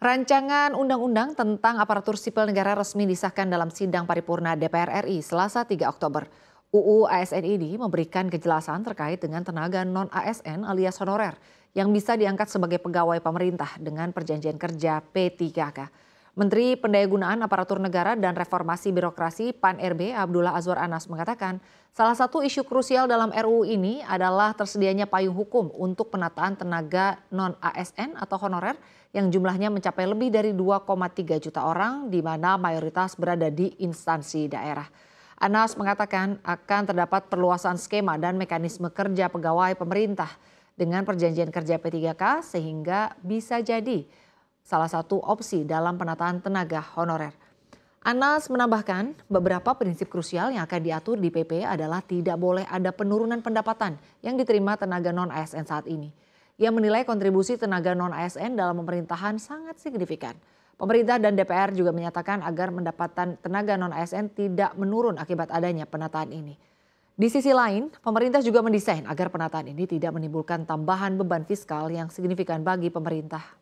Rancangan Undang-Undang tentang Aparatur Sipil Negara resmi disahkan dalam sidang paripurna DPR RI selasa 3 Oktober. UU ASN ini memberikan kejelasan terkait dengan tenaga non-ASN alias honorer yang bisa diangkat sebagai pegawai pemerintah dengan perjanjian kerja P3K. Menteri Pendayagunaan Aparatur Negara dan Reformasi Birokrasi PAN RB Abdullah Azwar Anas mengatakan, salah satu isu krusial dalam RUU ini adalah tersedianya payung hukum untuk penataan tenaga non ASN atau honorer yang jumlahnya mencapai lebih dari 2,3 juta orang di mana mayoritas berada di instansi daerah. Anas mengatakan akan terdapat perluasan skema dan mekanisme kerja pegawai pemerintah dengan perjanjian kerja P3K sehingga bisa jadi salah satu opsi dalam penataan tenaga honorer. Anas menambahkan, beberapa prinsip krusial yang akan diatur di PP adalah tidak boleh ada penurunan pendapatan yang diterima tenaga non-ASN saat ini. Ia menilai kontribusi tenaga non-ASN dalam pemerintahan sangat signifikan. Pemerintah dan DPR juga menyatakan agar pendapatan tenaga non-ASN tidak menurun akibat adanya penataan ini. Di sisi lain, pemerintah juga mendesain agar penataan ini tidak menimbulkan tambahan beban fiskal yang signifikan bagi pemerintah.